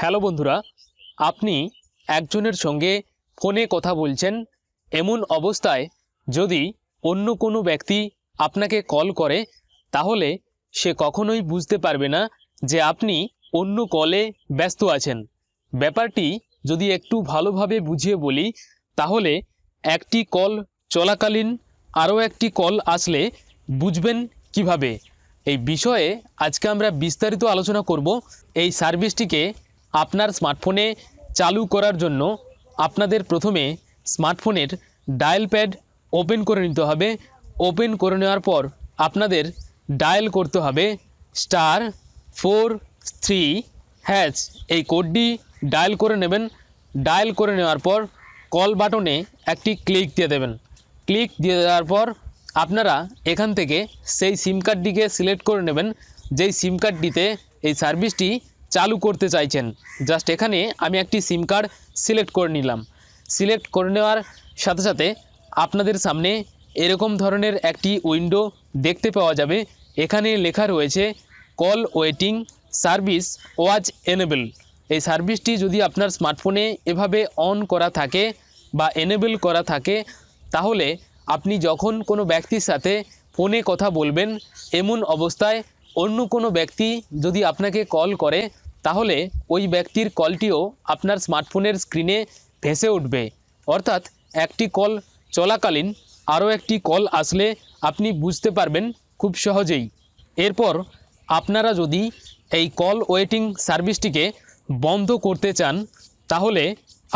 hello বন্ধুরা আপনি একজনের সঙ্গে ফোনে কথা বলছেন এমন অবস্থায় যদি অন্য কোনো ব্যক্তি আপনাকে কল করে তাহলে সে কখনোই বুঝতে পারবে না যে আপনি অন্য কলে ব্যস্ত আছেন ব্যাপারটি যদি একটু ভালোভাবে বুঝিয়ে বলি তাহলে একটি কল চলাকালীন আরও একটি কল আসলে বুঝবেন কিভাবে এই বিষয়ে আজকে আমরা বিস্তারিত আলোচনা করব এই সার্ভিসটিকে আপনার স্মার্টফোনে চালু করার জন্য আপনাদের প্রথমে স্মার্টফোনের ডায়াল প্যাড ওপেন করে নিতে হবে ওপেন করে নেওয়ার পর আপনাদের ডায়াল করতে হবে স্টার ফোর থ্রি হ্যাচ এই কোডটি ডায়াল করে নেবেন ডায়াল করে নেওয়ার পর কল বাটনে একটি ক্লিক দিয়ে দেবেন ক্লিক দিয়ে দেওয়ার পর আপনারা এখান থেকে সেই সিম কার্ডটিকে সিলেক্ট করে নেবেন যেই সিম কার্ডটিতে এই সার্ভিসটি চালু করতে চাইছেন জাস্ট এখানে আমি একটি সিম কার্ড সিলেক্ট করে নিলাম সিলেক্ট করে নেওয়ার সাথে সাথে আপনাদের সামনে এরকম ধরনের একটি উইন্ডো দেখতে পাওয়া যাবে এখানে লেখা রয়েছে call waiting service was enable এই সার্ভিসটি যদি আপনার স্মার্টফোনে এভাবে অন করা থাকে বা এনেবল করা থাকে তাহলে আপনি যখন কোনো ব্যক্তির সাথে ফোনে কথা বলবেন এমন অবস্থায় অন্য কোনো ব্যক্তি যদি আপনাকে কল করে তাহলে ওই ব্যক্তির কলটিও আপনার স্মার্টফোনের স্ক্রিনে ভেসে উঠবে অর্থাৎ একটি কল চলাকালীন আরও একটি কল আসলে আপনি বুঝতে পারবেন খুব সহজেই এরপর আপনারা যদি এই কল ওয়েটিং সার্ভিসটিকে বন্ধ করতে চান তাহলে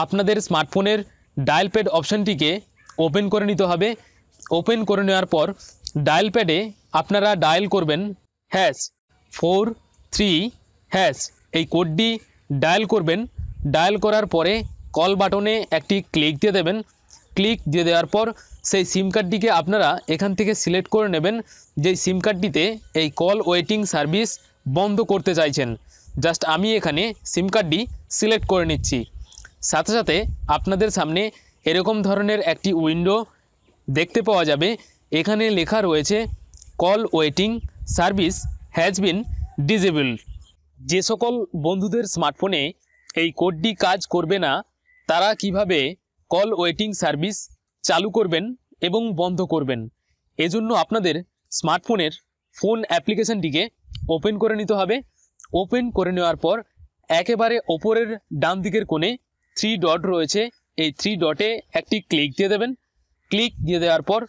আপনাদের স্মার্টফোনের ডায়াল প্যাড অপশানটিকে ওপেন করে নিতে হবে ওপেন করে নেওয়ার পর ডায়াল প্যাডে আপনারা ডায়াল করবেন হ্যাশ ফোর থ্রি হ্যাশ এই কোডটি ডায়াল করবেন ডায়াল করার পরে কল বাটনে একটি ক্লিক দিয়ে দেবেন ক্লিক দিয়ে দেওয়ার পর সেই সিম কার্ডটিকে আপনারা এখান থেকে সিলেক্ট করে নেবেন যেই সিম কার্ডটিতে এই কল ওয়েটিং সার্ভিস বন্ধ করতে চাইছেন জাস্ট আমি এখানে সিম কার্ডটি সিলেক্ট করে নিচ্ছি সাথে সাথে আপনাদের সামনে এরকম ধরনের একটি উইন্ডো দেখতে পাওয়া যাবে এখানে লেখা রয়েছে call waiting service has been disabled যে সকল বন্ধুদের স্মার্টফোনে এই কোডটি কাজ করবে না তারা কিভাবে কল ওয়েটিং সার্ভিস চালু করবেন এবং বন্ধ করবেন এজন্য আপনাদের স্মার্টফোনের ফোন অ্যাপ্লিকেশানটিকে ওপেন করে নিতে হবে ওপেন করে নেওয়ার পর একেবারে ওপরের ডান দিকের কোণে থ্রি ডট রয়েছে এই থ্রি ডটে একটি ক্লিক দিয়ে দেবেন ক্লিক দিয়ে দেওয়ার পর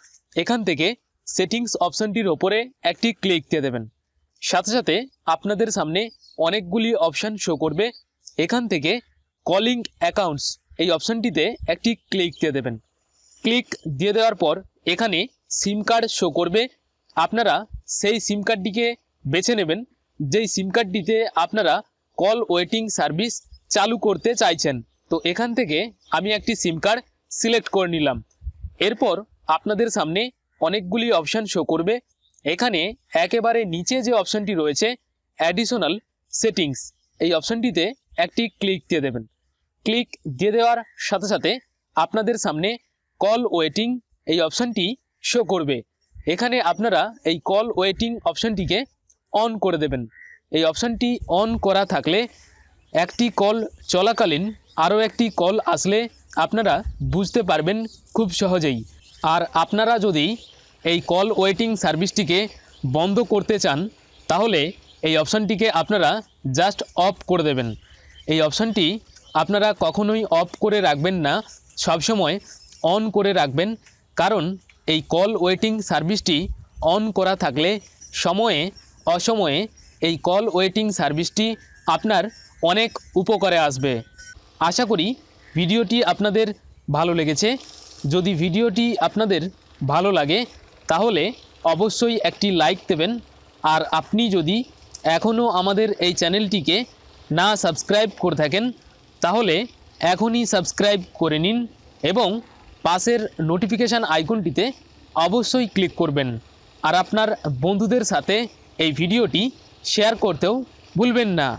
এখান থেকে সেটিংস অপশনটির ওপরে একটি ক্লিক দিয়ে দেবেন সাথে সাথে আপনাদের সামনে অনেকগুলি অপশান শো করবে এখান থেকে কলিং অ্যাকাউন্টস এই অপশানটিতে একটি ক্লিক দিয়ে দেবেন ক্লিক দিয়ে দেওয়ার পর এখানে সিম কার্ড শো করবে আপনারা সেই সিম কার্ডটিকে বেছে নেবেন যেই সিম কার্ডটিতে আপনারা কল ওয়েটিং সার্ভিস চালু করতে চাইছেন তো এখান থেকে আমি একটি সিম কার্ড সিলেক্ট করে নিলাম এরপর আপনাদের সামনে অনেকগুলি অপশান শো করবে এখানে একেবারে নিচে যে অপশানটি রয়েছে অ্যাডিশনাল সেটিংস এই অপশানটিতে একটি ক্লিক দিয়ে দেবেন ক্লিক দিয়ে দেওয়ার সাথে সাথে আপনাদের সামনে কল ওয়েটিং এই অপশানটি শো করবে এখানে আপনারা এই কল ওয়েটিং অপশানটিকে অন করে দেবেন এই অপশানটি অন করা থাকলে একটি কল চলাকালীন আরও একটি কল আসলে আপনারা বুঝতে পারবেন খুব সহজেই আর আপনারা যদি এই কল ওয়েটিং সার্ভিসটিকে বন্ধ করতে চান তাহলে এই অপশানটিকে আপনারা জাস্ট অফ করে দেবেন এই অপশানটি আপনারা কখনোই অফ করে রাখবেন না সবসময় অন করে রাখবেন কারণ এই কল ওয়েটিং সার্ভিসটি অন করা থাকলে সময়ে অসময়ে এই কল ওয়েটিং সার্ভিসটি আপনার অনেক উপকারে আসবে আশা করি ভিডিওটি আপনাদের ভালো লেগেছে যদি ভিডিওটি আপনাদের ভালো লাগে তাহলে অবশ্যই একটি লাইক দেবেন আর আপনি যদি এখনও আমাদের এই চ্যানেলটিকে না সাবস্ক্রাইব করে থাকেন তাহলে এখনই সাবস্ক্রাইব করে নিন এবং পাশের নোটিফিকেশান আইকনটিতে অবশ্যই ক্লিক করবেন আর আপনার বন্ধুদের সাথে এই ভিডিওটি শেয়ার করতেও ভুলবেন না